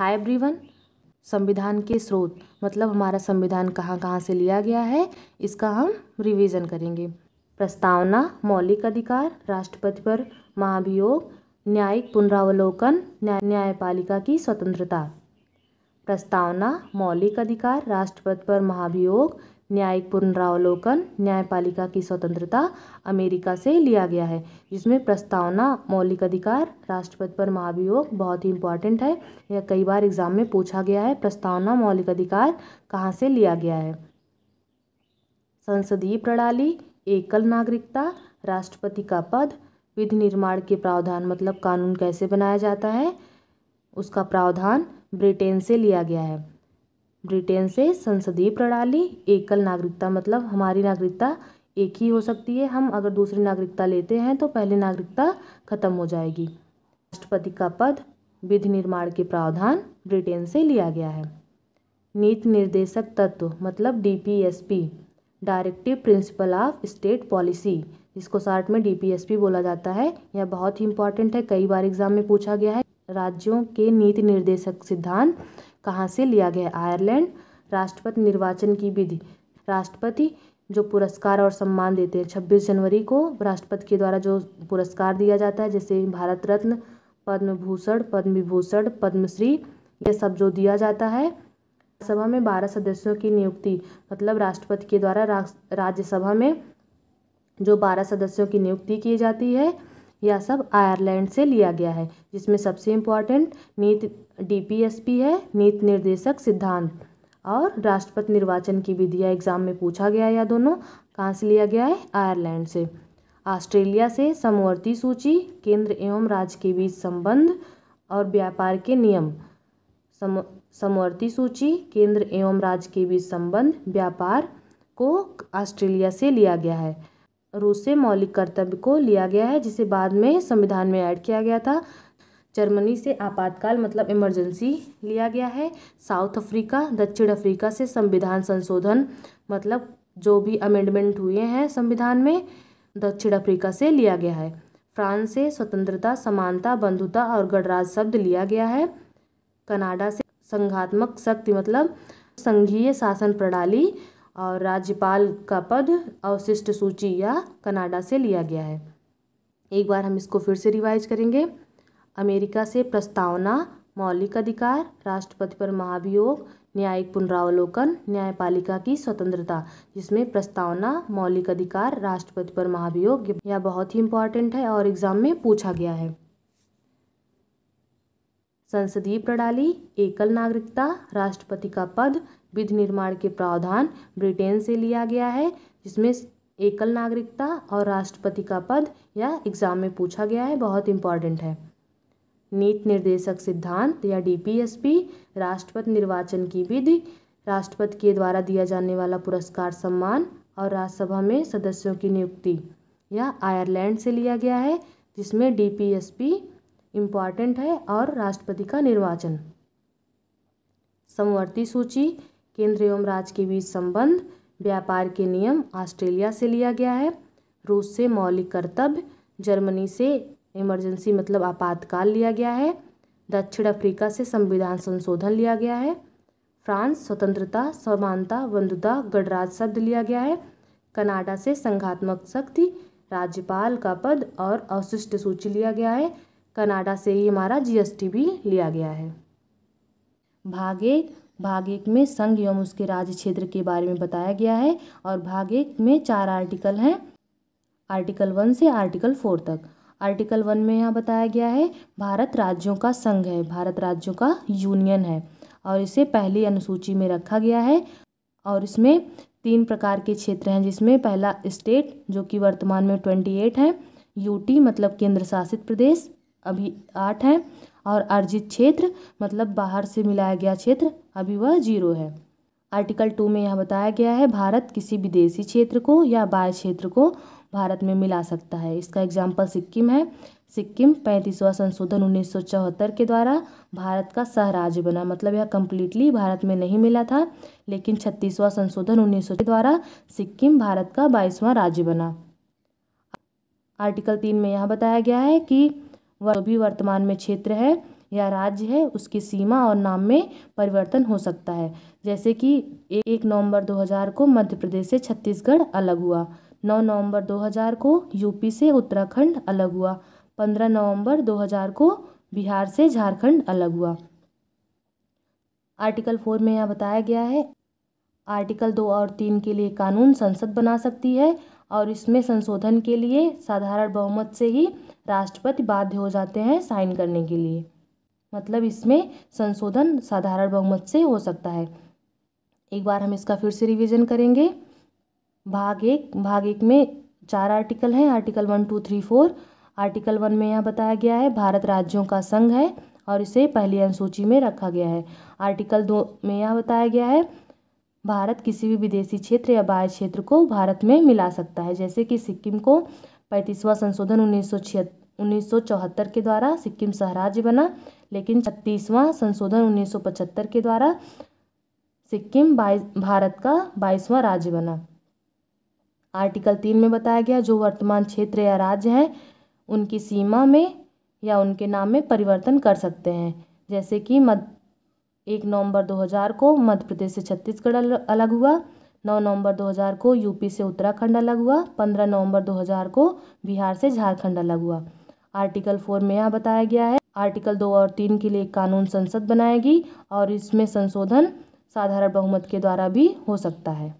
hi everyone संविधान के स्रोत मतलब हमारा संविधान कहाँ कहाँ से लिया गया है इसका हम रिवीजन करेंगे प्रस्तावना मौलिक अधिकार राष्ट्रपति पर महाभियोग न्यायिक पुनरावलोकन न्याय न्यायपालिका की स्वतंत्रता प्रस्तावना मौलिक अधिकार राष्ट्रपति पर महाभियोग न्यायिक पुनरावलोकन न्यायपालिका की स्वतंत्रता अमेरिका से लिया गया है जिसमें प्रस्तावना मौलिक अधिकार राष्ट्रपति पर महाभियोग बहुत ही इंपॉर्टेंट है यह कई बार एग्जाम में पूछा गया है प्रस्तावना मौलिक अधिकार कहाँ से लिया गया है संसदीय प्रणाली एकल नागरिकता राष्ट्रपति का पद विधि निर्माण के प्रावधान मतलब कानून कैसे बनाया जाता है उसका प्रावधान ब्रिटेन से लिया गया है ब्रिटेन से संसदीय प्रणाली एकल नागरिकता मतलब हमारी नागरिकता एक ही हो सकती है हम अगर दूसरी नागरिकता लेते हैं तो पहले नागरिकता खत्म हो जाएगी राष्ट्रपति का पद विधि निर्माण के प्रावधान ब्रिटेन से लिया गया है नीति निर्देशक तत्व मतलब DPSP directive principle of state policy इसको शार्ट में डीपीएसपी बोला जाता है यह बहुत ही इंपॉर्टेंट है कई बार एग्जाम में पूछा गया है राज्यों के नीति निर्देशक सिद्धांत कहाँ से लिया गया आयरलैंड राष्ट्रपति निर्वाचन की विधि राष्ट्रपति जो पुरस्कार और सम्मान देते हैं छब्बीस जनवरी को राष्ट्रपति के द्वारा जो पुरस्कार दिया जाता है जैसे भारत रत्न पद्म भूषण पद्म विभूषण पद्मश्री ये सब जो दिया जाता है सभा में बारह सदस्यों की नियुक्ति मतलब राष्ट्रपति के द्वारा राज्यसभा में जो बारह सदस्यों की नियुक्ति की जाती है यह सब आयरलैंड से लिया गया है जिसमें सबसे इम्पॉर्टेंट नीति डीपीएसपी है नीति निर्देशक सिद्धांत और राष्ट्रपति निर्वाचन की विधिया एग्जाम में पूछा गया यह दोनों कहाँ से लिया गया है आयरलैंड से ऑस्ट्रेलिया से समवर्ती सूची केंद्र एवं राज्य के बीच संबंध और व्यापार के नियम सम समवर्ती सूची केंद्र एवं राज्य के बीच संबंध व्यापार को ऑस्ट्रेलिया से लिया गया है रूस से मौलिक कर्तव्य को लिया गया है जिसे बाद में संविधान में ऐड किया गया था जर्मनी से आपातकाल मतलब इमरजेंसी लिया गया है साउथ अफ्रीका दक्षिण अफ्रीका से संविधान संशोधन मतलब जो भी अमेंडमेंट हुए हैं संविधान में दक्षिण अफ्रीका से लिया गया है फ्रांस से स्वतंत्रता समानता बंधुता और गणराज शब्द लिया गया है कनाडा से संघात्मक शक्ति मतलब संघीय शासन प्रणाली और राज्यपाल का पद अवशिष्ट सूची या कनाडा से लिया गया है एक बार हम इसको फिर से रिवाइज करेंगे अमेरिका से प्रस्तावना मौलिक अधिकार राष्ट्रपति पर महाभियोग न्यायिक पुनरावलोकन न्यायपालिका की स्वतंत्रता जिसमें प्रस्तावना मौलिक अधिकार राष्ट्रपति पर महाभियोग यह बहुत ही इम्पॉर्टेंट है और एग्जाम में पूछा गया है संसदीय प्रणाली एकल नागरिकता राष्ट्रपति का पद विधि निर्माण के प्रावधान ब्रिटेन से लिया गया है जिसमें एकल नागरिकता और राष्ट्रपति का पद या एग्ज़ाम में पूछा गया है बहुत इंपॉर्टेंट है नीत निर्देशक सिद्धांत या डीपीएसपी राष्ट्रपति निर्वाचन की विधि राष्ट्रपति के द्वारा दिया जाने वाला पुरस्कार सम्मान और राज्यसभा में सदस्यों की नियुक्ति यह आयरलैंड से लिया गया है जिसमें डीपीएसपी इम्पॉर्टेंट है और राष्ट्रपति का निर्वाचन समवर्ती सूची केंद्र एवं राज्य के बीच संबंध व्यापार के नियम ऑस्ट्रेलिया से लिया गया है रूस से मौलिक कर्तव्य जर्मनी से इमरजेंसी मतलब आपातकाल लिया गया है दक्षिण अफ्रीका से संविधान संशोधन लिया गया है फ्रांस स्वतंत्रता समानता बंधुता गणराज शब्द लिया गया है कनाडा से संघात्मक शक्ति राज्यपाल का पद और अवशिष्ट सूची लिया गया है कनाडा से ही हमारा जीएसटी भी लिया गया है भाग एक भाग एक में संघ एवं उसके राज्य क्षेत्र के बारे में बताया गया है और भाग एक में चार आर्टिकल हैं आर्टिकल वन से आर्टिकल फोर तक आर्टिकल वन में यहाँ बताया गया है भारत राज्यों का संघ है भारत राज्यों का यूनियन है और इसे पहली अनुसूची में रखा गया है और इसमें तीन प्रकार के क्षेत्र हैं जिसमें पहला स्टेट जो कि वर्तमान में ट्वेंटी एट है यूटी मतलब केंद्र शासित प्रदेश अभी आठ है और अर्जित क्षेत्र मतलब बाहर से मिलाया गया क्षेत्र अभी वह जीरो है आर्टिकल टू में यह बताया गया है भारत किसी विदेशी क्षेत्र को या बाह्य क्षेत्र को भारत में मिला सकता है इसका एग्जाम्पल सिक्किम है सिक्किम पैंतीसवां संशोधन उन्नीस के द्वारा भारत का सहराज्य बना मतलब यह कम्प्लीटली भारत में नहीं मिला था लेकिन छत्तीसवां संशोधन उन्नीस के द्वारा सिक्किम भारत का बाईसवां राज्य बना आर्टिकल तीन में यह बताया गया है कि वह भी वर्तमान में क्षेत्र है या राज्य है उसकी सीमा और नाम में परिवर्तन हो सकता है जैसे कि एक नवंबर 2000 को मध्य प्रदेश से छत्तीसगढ़ अलग हुआ नौ नवंबर 2000 को यूपी से उत्तराखंड अलग हुआ पंद्रह नवंबर 2000 को बिहार से झारखंड अलग हुआ आर्टिकल फोर में यहाँ बताया गया है आर्टिकल दो और तीन के लिए कानून संसद बना सकती है और इसमें संशोधन के लिए साधारण बहुमत से ही राष्ट्रपति बाध्य हो जाते हैं साइन करने के लिए मतलब इसमें संशोधन साधारण बहुमत से हो सकता है एक बार हम इसका फिर से रिवीजन करेंगे भाग एक भाग एक में चार आर्टिकल हैं article one two three four article one में यह बताया गया है भारत राज्यों का संघ है और इसे पहली अनुसूची में रखा गया है आर्टिकल दो में यह बताया गया है भारत किसी भी विदेशी क्षेत्र या बाह्य क्षेत्र को भारत में मिला सकता है जैसे कि सिक्किम को पैंतीसवां संशोधन उन्नीस सौ उन्नीस के द्वारा सिक्किम सहराज्य बना लेकिन छत्तीसवां संशोधन 1975 के द्वारा सिक्किम बाईस भारत का बाईसवां राज्य बना आर्टिकल तीन में बताया गया जो वर्तमान क्षेत्र या राज्य हैं उनकी सीमा में या उनके नाम में परिवर्तन कर सकते हैं जैसे कि मध्य एक नवंबर 2000 को मध्य प्रदेश से छत्तीसगढ़ अलग हुआ नौ नवंबर 2000 को यूपी से उत्तराखंड अलग हुआ पंद्रह नवंबर 2000 को बिहार से झारखंड अलग हुआ आर्टिकल फोर में यहाँ बताया गया है आर्टिकल दो और तीन के लिए कानून संसद बनाएगी और इसमें संशोधन साधारण बहुमत के द्वारा भी हो सकता है